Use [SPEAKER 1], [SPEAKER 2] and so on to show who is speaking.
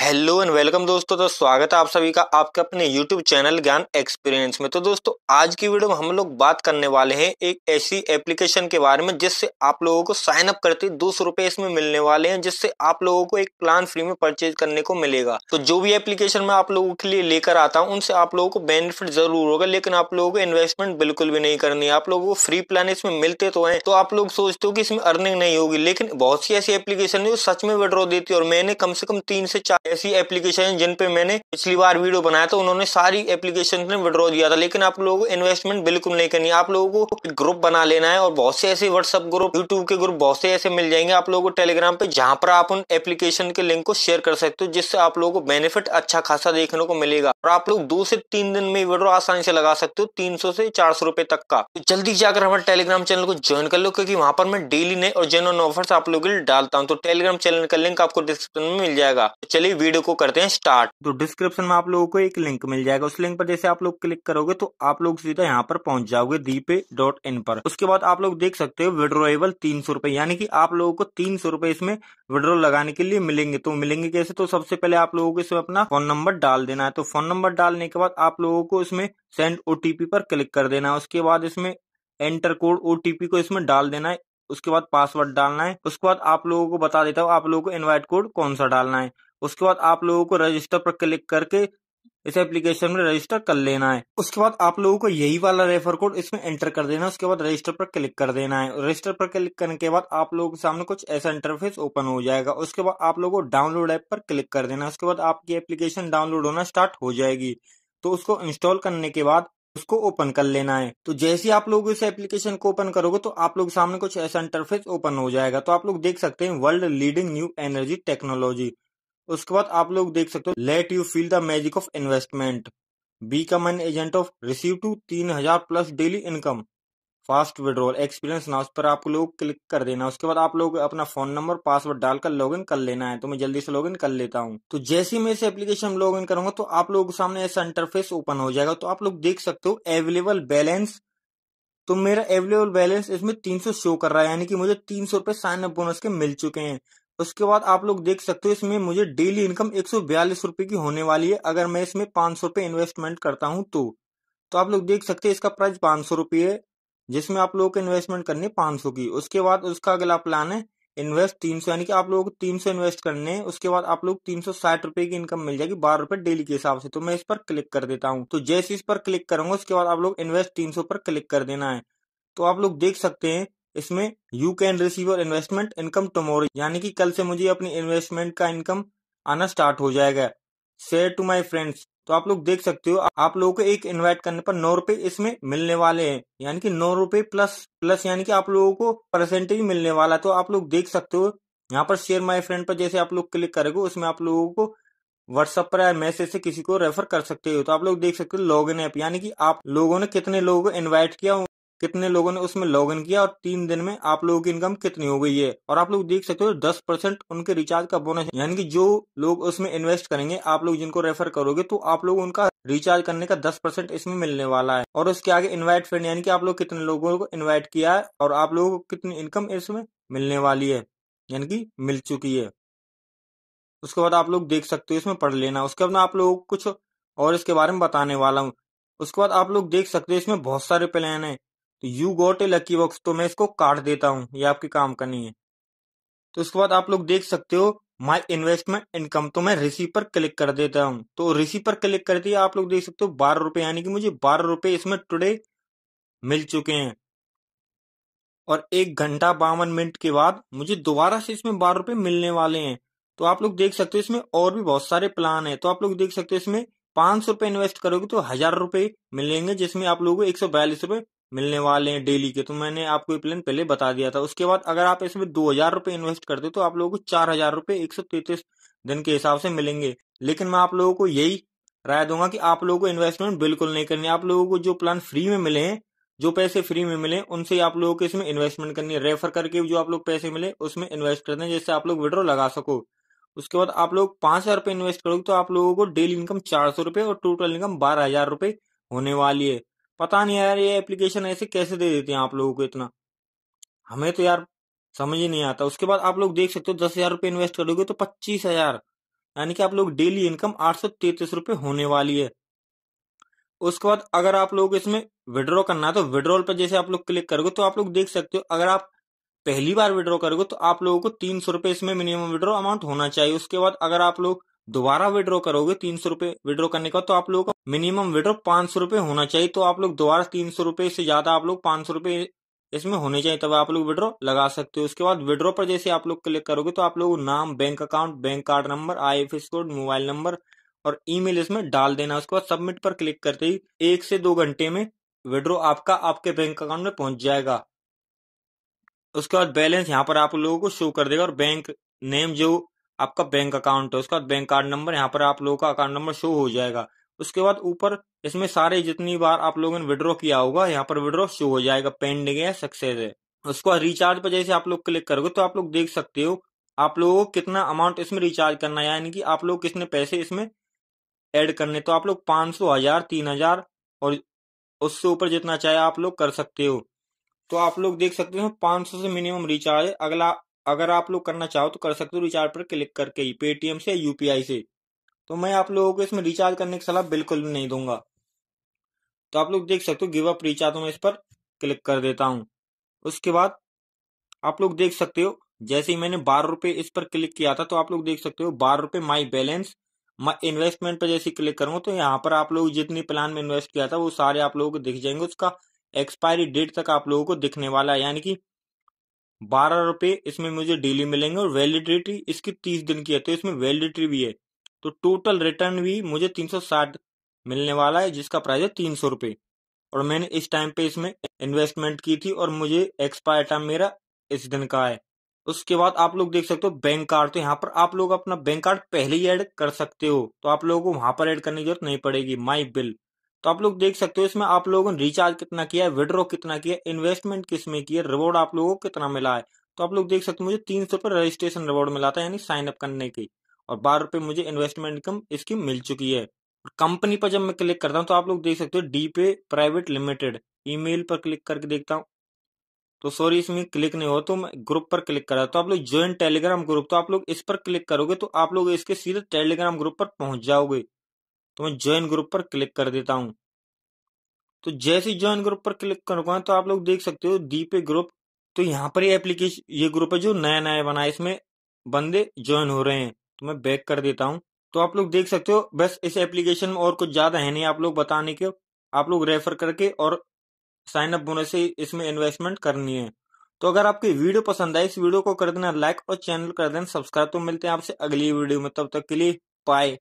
[SPEAKER 1] hello and welcome दोस्तों तो स्वागत है आप सभी का आपके अपने यूट्यूब चैनल ज्ञान एक्सपीरियंस में तो दोस्तों आज की वीडियो में हम लोग बात करने वाले हैं एक ऐसी एप्लीकेशन के बारे में जिससे आप लोगों को साइन अप करते दो सौ रुपए इसमें मिलने वाले हैं जिससे आप लोगों को एक प्लान फ्री में परचेज करने को मिलेगा तो जो भी एप्लीकेशन में आप लोगों के लिए लेकर आता हूँ उनसे आप लोगों को बेनिफिट जरूर होगा लेकिन आप लोगों को इन्वेस्टमेंट बिल्कुल भी नहीं करनी आप लोगों को फ्री प्लान इसमें मिलते तो है तो आप लोग सोचते हो कि इसमें अर्निंग नहीं होगी लेकिन बहुत सी ऐसी एप्लीकेशन है जो सच में विड्रॉ देती है और मैंने कम से कम तीन से चार ऐसी एप्लीकेशन जिन पे मैंने पिछली बार वीडियो बनाया था उन्होंने सारी एप्लीकेशन ने विड्रॉ दिया था लेकिन आप लोगों को इन्वेस्टमेंट बिल्कुल नहीं करनी आप लोगों को ग्रुप बना लेना है और बहुत से ऐसे व्हाट्सअप ग्रुप यूट्यूब के ग्रुप बहुत से ऐसे मिल जाएंगे आप लोगों को टेलीग्राम पे जहाँ पर आप उन एप्लीकेशन के लिंक को शेयर कर सकते हो जिससे आप लोगों को बेनिफिट अच्छा खासा देखने को मिलेगा और आप लोग दो से तीन दिन में विड्रॉ आसानी से लगा सकते हो तीन से चार रुपए तक का तो जल्दी जाकर हमारे टेलीग्राम चैनल को ज्वाइन कर लो क्योंकि वहां पर मैं डेली नए और जेनुअन ऑफर्स आप लोगों के लिए डालता हूँ तो टेलीग्राम चैनल का लिंक आपको डिस्क्रिप्शन में मिल जाएगा तो चलिए वीडियो को करते हैं स्टार्ट तो डिस्क्रिप्शन में आप लोगों को एक लिंक मिल जाएगा उस लिंक पर जैसे आप लोग क्लिक करोगे तो आप लोग सीधा यहाँ पर पहुंच जाओगे दीपे डॉट इन पर उसके बाद आप लोग देख सकते हो विड्रोएबल तीन सौ रूपये यानी कि आप लोगों को तीन सौ रूपये इसमें विड्रो लगाने के लिए मिलेंगे तो मिलेंगे कैसे तो सबसे पहले आप लोगों को इसमें अपना फोन नंबर डाल देना है तो फोन नंबर डालने के बाद आप लोगों को इसमें सेंड ओटीपी पर क्लिक कर देना है उसके बाद इसमें एंटर कोड ओटीपी को इसमें डाल देना है उसके बाद पासवर्ड डालना है उसके बाद आप लोगों को बता देता हूँ आप लोगों को इनवाइट कोड कौन सा डालना है उसके बाद आप लोगों को रजिस्टर पर क्लिक करके इस एप्लीकेशन में रजिस्टर कर लेना है उसके बाद आप लोगों को यही वाला रेफर कोड इसमें एंटर कर देना है उसके बाद रजिस्टर पर क्लिक कर देना है रजिस्टर पर क्लिक करने के बाद आप लोगों के सामने कुछ ऐसा इंटरफेस ओपन हो जाएगा उसके बाद आप लोगों को डाउनलोड ऐप पर क्लिक कर देना है उसके बाद आपकी एप्लीकेशन डाउनलोड होना स्टार्ट हो जाएगी तो उसको इंस्टॉल करने के बाद उसको ओपन कर लेना है तो जैसे आप लोग इस एप्लीकेशन को ओपन करोगे तो आप लोग सामने कुछ ऐसा इंटरफेस ओपन हो जाएगा तो आप लोग देख सकते हैं world leading new energy technology उसके बाद आप लोग देख सकते हो let you feel the magic of investment become an agent of receive to तीन हजार plus daily income fast withdrawal experience ना उस पर आप लोग क्लिक कर देना उसके बाद आप लोग अपना फोन नंबर पासवर्ड डालकर लॉगिन कर लेना है तो मैं जल्दी से लॉगिन कर लेता हूँ तो जैसे ही मैं इस एप्लीकेशन लॉगिन करूंगा तो आप लोगों के सामने ऐसा इंटरफेस ओपन हो जाएगा तो आप लोग देख सकते हो अवेलेबल बैलेंस तो मेरा अवेलेबल बैलेंस इसमें 300 शो कर रहा है यानी कि मुझे तीन सौ रुपए साइन अप बोनस के मिल चुके हैं उसके बाद आप लोग देख सकते हो इसमें मुझे डेली इनकम एक सौ बयालीस रुपए की होने वाली है अगर मैं इसमें पांच सौ रुपये इन्वेस्टमेंट करता हूँ तो तो आप लोग देख सकते हैं इसका प्राइस पांच सौ रुपये है जिसमें आप लोगों को इन्वेस्टमेंट करनी है पांच सौ की उसके बाद उसका अगला प्लान है इन्वेस्ट तीन सौ यानी कि आप लोगों को तीन सौ इन्वेस्ट करने उसके बाद आप लोग तीन सौ साठ रुपए की इनकम मिल जाएगी बारह रुपए डेली के हिसाब से तो मैं इस पर क्लिक कर देता हूँ तो जैसे इस पर क्लिक करूंगा उसके बाद आप लोग इन्वेस्ट तीन सौ पर क्लिक कर देना है तो आप लोग देख सकते हैं इसमें you can receive your investment income tomorrow यानी कि कल से मुझे अपनी इन्वेस्टमेंट का इनकम आना स्टार्ट हो जाएगा शेयर टू माई फ्रेंड्स तो आप लोग देख सकते हो आप लोगों को एक इन्वाइट करने पर नौ रुपए इसमें मिलने वाले हैं यानी कि नौ रुपए प्लस प्लस यानी कि आप लोगों को परसेंटेज मिलने वाला तो आप लोग देख सकते हो यहाँ पर शेयर माई फ्रेंड पर जैसे आप लोग क्लिक करेगा उसमें आप लोगों को व्हाट्सअप पर मैसेज से किसी को रेफर कर सकते हो तो आप लोग देख सकते हो लॉग इन ऐप यानी कि आप लोगों ने कितने लोगों को इन्वाइट किया कितने लोगों ने उसमें लॉग इन किया और तीन दिन में आप लोगों की इनकम कितनी हो गई है और आप लोग देख सकते हो दस परसेंट उनके रिचार्ज का बोनस यानी कि जो लोग उसमें इन्वेस्ट करेंगे आप लोग जिनको रेफर करोगे तो आप लोग उनका रिचार्ज करने का दस परसेंट इसमें मिलने वाला है और उसके आगे इन्वाइट फ्रेंड यानी कि आप लोग कितने लोगों को इन्वाइट किया है और आप लोगों को कितनी इनकम इसमें मिलने वाली है यानी कि मिल चुकी है उसके बाद आप लोग देख सकते हो इसमें पढ़ लेना उसके बाद आप लोग कुछ और इसके बारे में बताने वाला हूँ उसके बाद आप लोग देख सकते हो इसमें बहुत सारे प्लान है तो you got a lucky box तो मैं इसको काट देता हूँ ये आपके काम का नहीं है तो उसके बाद आप लोग देख सकते हो माय इन्वेस्टमेंट इनकम तो मैं रिसीव पर क्लिक कर देता हूँ तो रिसीव पर क्लिक करते ही आप लोग देख सकते हो बारह रुपए यानी कि मुझे बारह रुपए इसमें टुडे मिल चुके हैं और एक घंटा बावन मिनट के बाद मुझे दोबारा से इसमें बारह रुपए मिलने वाले हैं तो आप लोग देख सकते हो इसमें और भी बहुत सारे प्लान है तो आप लोग देख सकते हो इसमें पांच सौ रुपए इन्वेस्ट करोगे तो हजार रुपए मिलेंगे जिसमें आप लोगों को एक सौ बयालीस रुपए मिलने वाले हैं डेली के तो मैंने आपको ये प्लान पहले बता दिया था उसके बाद अगर आप इसमें दो हजार रुपए इन्वेस्ट करते तो आप लोगों को चार हजार रुपए एक सौ तैतीस दिन के हिसाब से मिलेंगे लेकिन मैं आप लोगों को यही राय दूंगा कि आप लोगों को इन्वेस्टमेंट बिल्कुल नहीं करनी आप लोगों को जो प्लान फ्री में मिले हैं जो पैसे फ्री में मिले उनसे आप लोगों को इसमें इन्वेस्टमेंट करनी है रेफर करके जो आप लोग पैसे मिले उसमें इन्वेस्ट कर दें जिससे आप लोग विड्रो लगा सको उसके बाद आप लोग पांच हजार रुपये इन्वेस्ट करोगे तो आप लोगों को डेली इनकम चार सौ रुपये और टोटल इनकम बारह हजार रुपये होने वाली है पता नहीं यार ये एप्लीकेशन ऐसे कैसे दे देते हैं आप लोगों को इतना हमें तो यार समझ ही नहीं आता उसके बाद आप लोग देख सकते हो दस हजार रुपये इन्वेस्ट करोगे तो पच्चीस हजार यानी कि आप लोग डेली इनकम आठ सौ तैतीस रुपये होने वाली है उसके बाद अगर आप लोग इसमें विड्रॉ करना है तो विड्रॉल पर जैसे आप लोग क्लिक करोगे तो आप लोग देख सकते हो अगर आप पहली बार विड्रॉ करोगे तो आप लोगों को तीन सौ रुपये इसमें मिनिमम विड्रॉ अमाउंट होना चाहिए उसके बाद अगर आप लोग दोबारा विड्रॉ करोगे तीन सौ रुपए विड्रॉ करने का तो आप लोगों का मिनिमम विड्रॉ पांच सौ रुपए होना चाहिए तो आप लोग दोबारा तीन सौ रूपये से ज्यादा आप लोग पांच सौ रुपए इसमें होने चाहिए तब आप लोग विड्रॉ लगा सकते हो उसके बाद विड्रॉ पर जैसे आप लोग क्लिक करोगे तो आप लोग नाम bank account bank card number I F code mobile number और ईमेल इसमें डाल देना उसके बाद सबमिट पर क्लिक करते ही एक से दो घंटे में विड्रॉ आपका आपके बैंक अकाउंट में पहुंच जाएगा उसके बाद बैलेंस यहाँ पर आप लोगों को शो कर देगा और बैंक नेम जो आपका बैंक अकाउंट है उसका बैंक कार्ड नंबर यहाँ पर आप लोगों का अकाउंट नंबर शो हो जाएगा उसके बाद ऊपर इसमें सारे जितनी बार आप लोगों ने विड्रॉ किया होगा यहाँ पर विड्रॉ शो हो जाएगा पेंडिंग है सक्सेस है उसको रिचार्ज पर जैसे आप लोग क्लिक करोगे तो आप लोग देख सकते हो आप लोगों को कितना अमाउंट इसमें रिचार्ज करना है यानी कि आप लोग कितने पैसे इसमें ऐड करने तो आप लोग पांच सौ हजार तीन हजार और उससे ऊपर जितना चाहे आप लोग कर सकते हो तो आप लोग देख सकते हो पांच सौ से मिनिमम रिचार्ज अगला अगर आप लोग करना चाहो तो कर सकते हो रिचार्ज पर क्लिक करके ही पेटीएम से यूपीआई से तो मैं आप लोगों को इसमें रिचार्ज करने की सलाह बिल्कुल भी नहीं दूंगा तो आप लोग देख सकते हो गिव अप रिचार्ज तो मैं इस पर क्लिक कर देता हूँ उसके बाद आप लोग देख सकते हो जैसे ही मैंने बारह रुपए इस पर क्लिक किया था तो आप लोग देख सकते हो बारह रुपए माई बैलेंस माई इन्वेस्टमेंट पर जैसे क्लिक करूंगा तो यहाँ पर आप लोग जितनी प्लान में इन्वेस्ट किया था वो सारे आप लोगों को दिख जाएंगे उसका एक्सपायरी डेट तक आप लोगों को दिखने वाला है यानी कि बारह रुपए इसमें मुझे डेली मिलेंगे और वैलिडिटी इसकी तीस दिन की है तो इसमें वैलिडिटी भी है तो टोटल रिटर्न भी मुझे तीन सौ साठ मिलने वाला है जिसका प्राइस है तीन सौ रुपए और मैंने इस टाइम पे इसमें इन्वेस्टमेंट की थी और मुझे एक्सपायर टाइम मेरा इस दिन का है उसके बाद आप लोग देख सकते हो बैंक कार्ड तो यहाँ पर आप लोग अपना बैंक कार्ड पहले ही एड कर सकते हो तो आप लोगों को वहां पर एड करने की जरूरत नहीं पड़ेगी माई बिल तो आप लोग देख सकते हो इसमें आप लोगों ने रिचार्ज कितना किया है विड्रॉ कितना किया इन्वेस्टमेंट किस में किया रिवॉर्ड आप लोगों को कितना मिला है तो आप लोग देख सकते हो मुझे तीन सौ रुपये रजिस्ट्रेशन रिवॉर्ड मिला था यानी साइन अप करने की और बारह रुपये मुझे इन्वेस्टमेंट इनकम इसकी मिल चुकी है कंपनी पर जब मैं क्लिक करता हूँ तो आप लोग देख सकते हो D pay private limited email पर क्लिक करके देखता हूँ तो सॉरी इसमें क्लिक नहीं हो तो मैं ग्रुप पर क्लिक करा तो आप लोग ज्वाइन टेलीग्राम ग्रुप तो आप लोग इस पर क्लिक करोगे तो आप लोग इसके सीधे टेलीग्राम ग्रुप पर पहुंच जाओगे तो मैं ज्वाइन ग्रुप पर क्लिक कर देता हूँ तो जैसे ज्वाइन ग्रुप पर क्लिक करूंगा तो आप लोग देख सकते हो दीपे ग्रुप तो यहाँ पर ये एप्लीकेशन ये ग्रुप है जो नया नया बना है इसमें बंदे ज्वाइन हो रहे हैं तो मैं बैक कर देता हूँ तो आप लोग देख सकते हो बस इस एप्लीकेशन में और कुछ ज्यादा है नहीं आप लोग बताने के आप लोग रेफर करके और साइन अप होने से इसमें इन्वेस्टमेंट करनी है तो अगर आपकी वीडियो पसंद आए इस वीडियो को कर देना लाइक और चैनल कर देना सब्सक्राइब तो मिलते हैं आपसे अगली वीडियो में तब तक के लिए बाय